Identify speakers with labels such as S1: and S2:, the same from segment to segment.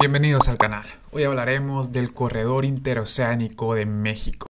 S1: Bienvenidos al canal. Hoy hablaremos del corredor interoceánico de México.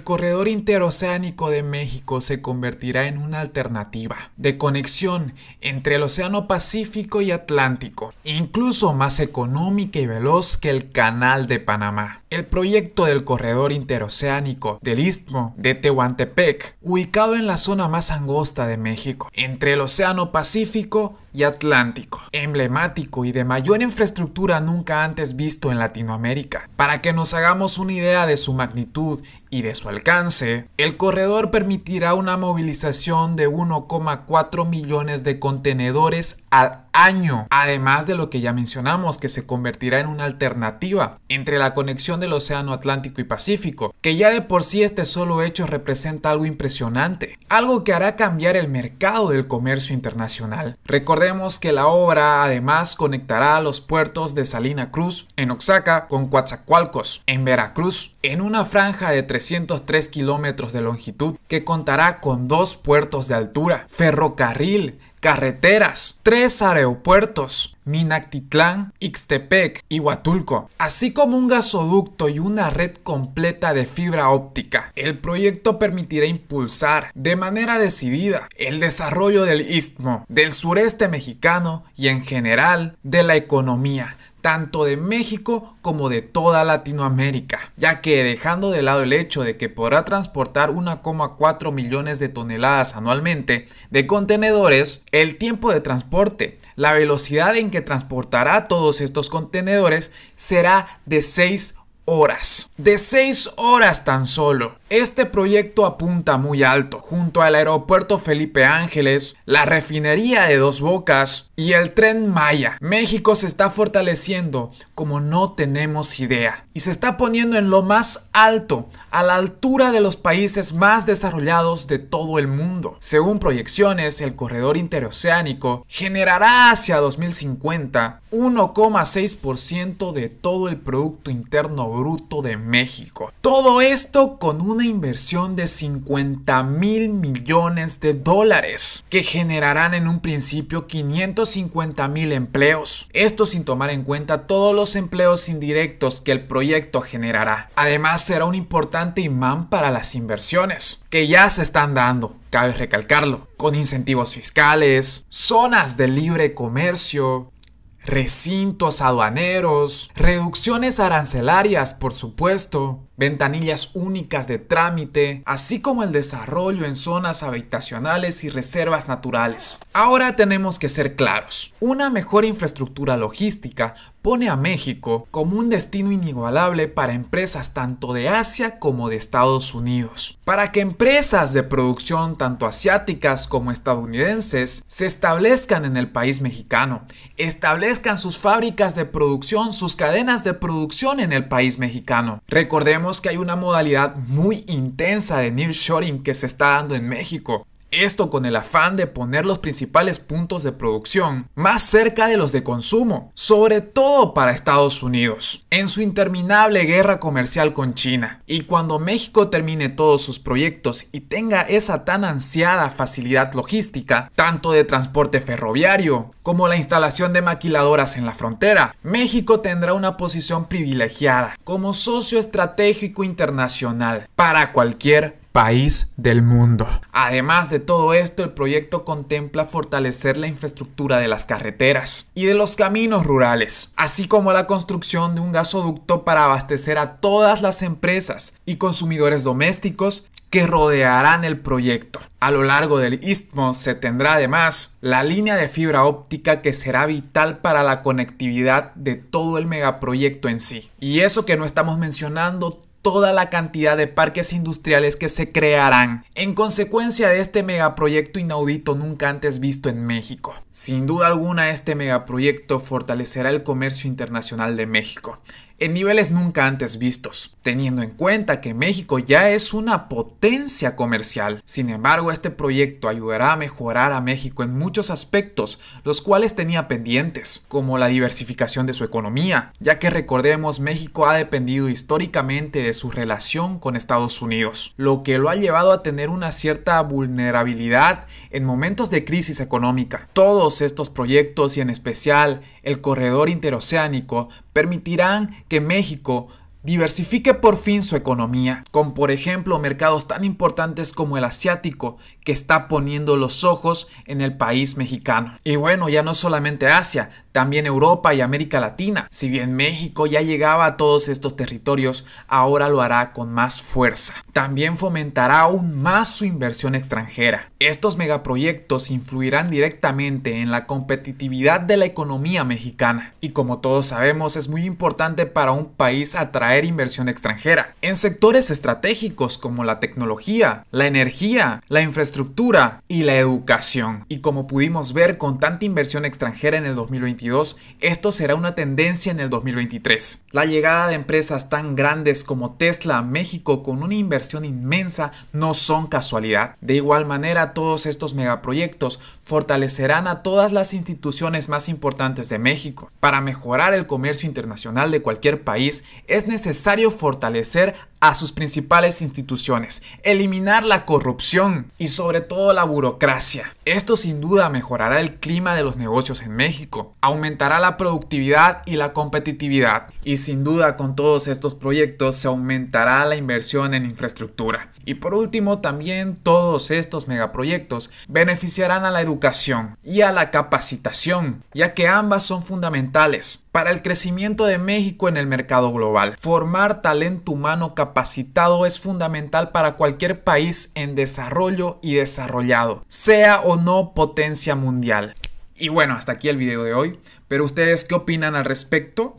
S1: el corredor interoceánico de México se convertirá en una alternativa de conexión entre el Océano Pacífico y Atlántico, incluso más económica y veloz que el Canal de Panamá. El proyecto del corredor interoceánico del Istmo de Tehuantepec, ubicado en la zona más angosta de México, entre el Océano Pacífico y Atlántico, emblemático y de mayor infraestructura nunca antes visto en Latinoamérica. Para que nos hagamos una idea de su magnitud y de su alcance, el corredor permitirá una movilización de 1,4 millones de contenedores al año, además de lo que ya mencionamos, que se convertirá en una alternativa entre la conexión del Océano Atlántico y Pacífico, que ya de por sí este solo hecho representa algo impresionante, algo que hará cambiar el mercado del comercio internacional. Recordemos que la obra además conectará los puertos de Salina Cruz, en Oaxaca, con Coatzacoalcos, en Veracruz, en una franja de 303 kilómetros de longitud que contará con dos puertos de altura, ferrocarril, carreteras, tres aeropuertos, Minactitlán, Ixtepec y Huatulco, así como un gasoducto y una red completa de fibra óptica. El proyecto permitirá impulsar de manera decidida el desarrollo del istmo, del sureste mexicano y en general de la economía tanto de México como de toda Latinoamérica, ya que dejando de lado el hecho de que podrá transportar 1,4 millones de toneladas anualmente de contenedores, el tiempo de transporte, la velocidad en que transportará todos estos contenedores será de 6 horas. De 6 horas tan solo. Este proyecto apunta muy alto, junto al aeropuerto Felipe Ángeles, la refinería de Dos Bocas y el tren Maya. México se está fortaleciendo como no tenemos idea y se está poniendo en lo más alto, a la altura de los países más desarrollados de todo el mundo. Según proyecciones, el corredor interoceánico generará hacia 2050 1,6% de todo el Producto Interno Bruto de México. Todo esto con un inversión de 50 mil millones de dólares que generarán en un principio 550 mil empleos. Esto sin tomar en cuenta todos los empleos indirectos que el proyecto generará. Además será un importante imán para las inversiones que ya se están dando cabe recalcarlo, con incentivos fiscales, zonas de libre comercio, recintos aduaneros, reducciones arancelarias, por supuesto, ventanillas únicas de trámite, así como el desarrollo en zonas habitacionales y reservas naturales. Ahora tenemos que ser claros, una mejor infraestructura logística pone a México como un destino inigualable para empresas tanto de Asia como de Estados Unidos. Para que empresas de producción tanto asiáticas como estadounidenses se establezcan en el país mexicano, establezcan sus fábricas de producción, sus cadenas de producción en el país mexicano. Recordemos que hay una modalidad muy intensa de nearshoring que se está dando en México. Esto con el afán de poner los principales puntos de producción más cerca de los de consumo, sobre todo para Estados Unidos, en su interminable guerra comercial con China. Y cuando México termine todos sus proyectos y tenga esa tan ansiada facilidad logística, tanto de transporte ferroviario como la instalación de maquiladoras en la frontera, México tendrá una posición privilegiada como socio estratégico internacional para cualquier país del mundo. Además de todo esto, el proyecto contempla fortalecer la infraestructura de las carreteras y de los caminos rurales, así como la construcción de un gasoducto para abastecer a todas las empresas y consumidores domésticos que rodearán el proyecto. A lo largo del istmo se tendrá además la línea de fibra óptica que será vital para la conectividad de todo el megaproyecto en sí. Y eso que no estamos mencionando toda la cantidad de parques industriales que se crearán en consecuencia de este megaproyecto inaudito nunca antes visto en México. Sin duda alguna, este megaproyecto fortalecerá el comercio internacional de México, en niveles nunca antes vistos, teniendo en cuenta que México ya es una potencia comercial. Sin embargo, este proyecto ayudará a mejorar a México en muchos aspectos, los cuales tenía pendientes, como la diversificación de su economía, ya que recordemos México ha dependido históricamente de su relación con Estados Unidos, lo que lo ha llevado a tener una cierta vulnerabilidad en momentos de crisis económica. Todos estos proyectos y en especial el corredor interoceánico permitirán que México Diversifique por fin su economía, con por ejemplo mercados tan importantes como el asiático, que está poniendo los ojos en el país mexicano. Y bueno, ya no solamente Asia, también Europa y América Latina. Si bien México ya llegaba a todos estos territorios, ahora lo hará con más fuerza. También fomentará aún más su inversión extranjera. Estos megaproyectos influirán directamente en la competitividad de la economía mexicana. Y como todos sabemos, es muy importante para un país atraer inversión extranjera en sectores estratégicos como la tecnología, la energía, la infraestructura y la educación. Y como pudimos ver con tanta inversión extranjera en el 2022, esto será una tendencia en el 2023. La llegada de empresas tan grandes como Tesla a México con una inversión inmensa no son casualidad. De igual manera, todos estos megaproyectos fortalecerán a todas las instituciones más importantes de México. Para mejorar el comercio internacional de cualquier país es necesario fortalecer a sus principales instituciones, eliminar la corrupción y sobre todo la burocracia. Esto sin duda mejorará el clima de los negocios en México, aumentará la productividad y la competitividad y sin duda con todos estos proyectos se aumentará la inversión en infraestructura. Y por último también todos estos megaproyectos beneficiarán a la educación y a la capacitación, ya que ambas son fundamentales para el crecimiento de México en el mercado global. Formar talento humano capacitado es fundamental para cualquier país en desarrollo y desarrollado, sea o no potencia mundial. Y bueno, hasta aquí el video de hoy, pero ustedes qué opinan al respecto?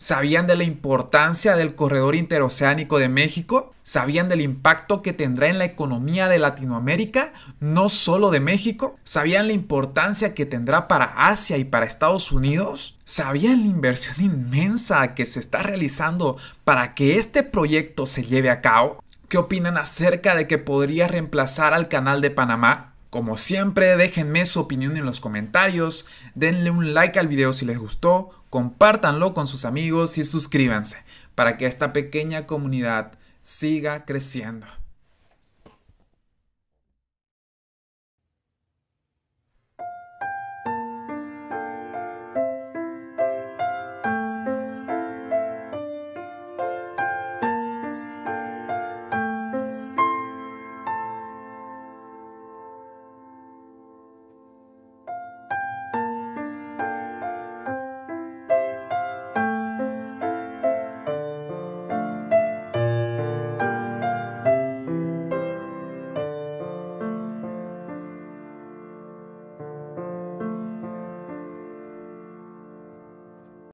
S1: ¿Sabían de la importancia del corredor interoceánico de México? ¿Sabían del impacto que tendrá en la economía de Latinoamérica, no solo de México? ¿Sabían la importancia que tendrá para Asia y para Estados Unidos? ¿Sabían la inversión inmensa que se está realizando para que este proyecto se lleve a cabo? ¿Qué opinan acerca de que podría reemplazar al canal de Panamá? Como siempre, déjenme su opinión en los comentarios, denle un like al video si les gustó, compártanlo con sus amigos y suscríbanse para que esta pequeña comunidad siga creciendo.